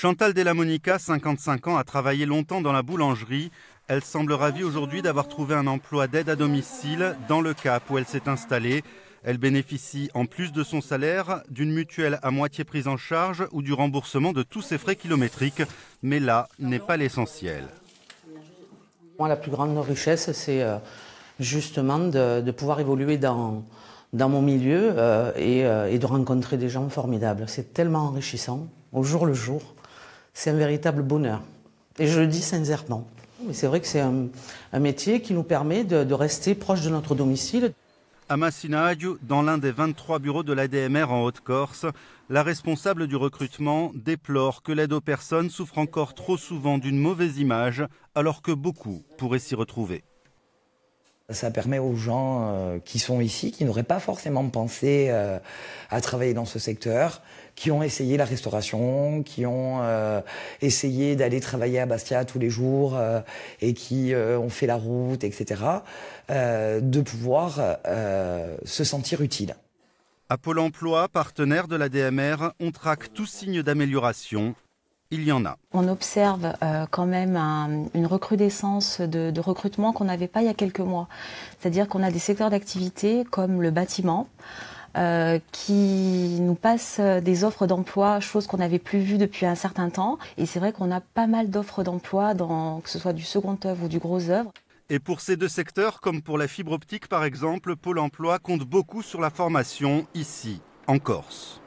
Chantal Delamonica, 55 ans, a travaillé longtemps dans la boulangerie. Elle semble ravie aujourd'hui d'avoir trouvé un emploi d'aide à domicile dans le Cap où elle s'est installée. Elle bénéficie, en plus de son salaire, d'une mutuelle à moitié prise en charge ou du remboursement de tous ses frais kilométriques. Mais là n'est pas l'essentiel. Moi, la plus grande richesse, c'est euh, justement de, pouvoir évoluer dans, mon milieu euh, euh, et de rencontrer des gens formidables. C'est tellement enrichissant au jour le jour c'est un véritable bonheur. Et je le dis sincèrement. Mais c'est vrai que c'est un, métier qui nous permet de, rester proche de notre domicile. À Massinadio, dans l'un des 23 bureaux de l'ADMR en Haute-Corse, la responsable du recrutement déplore que l'aide aux personnes souffre encore trop souvent d'une mauvaise image, alors que beaucoup pourraient s'y retrouver. Ça permet aux gens euh, qui sont ici, qui n'auraient pas forcément pensé euh, à travailler dans ce secteur, qui ont essayé la restauration, qui ont euh, essayé d'aller travailler à Bastia tous les jours et qui ont fait la route, etc., de pouvoir se sentir utile. À Pôle Emploi, partenaire de la DMR, on traque tout signe d'amélioration il y en a. On observe euh, quand même une recrudescence de, recrutement qu'on n'avait pas il y a quelques mois. C'est-à-dire qu'on a des secteurs d'activité comme le bâtiment. Euh, qui nous passent des offres d'emploi, chose qu'on n'avait plus vue depuis un certain temps. Et c'est vrai qu'on a pas mal d'offres d'emploi, dans, que ce soit du second œuvre ou du gros œuvre. Et pour ces deux secteurs, comme pour la fibre optique par exemple, Pôle Emploi compte beaucoup sur la formation ici, en Corse.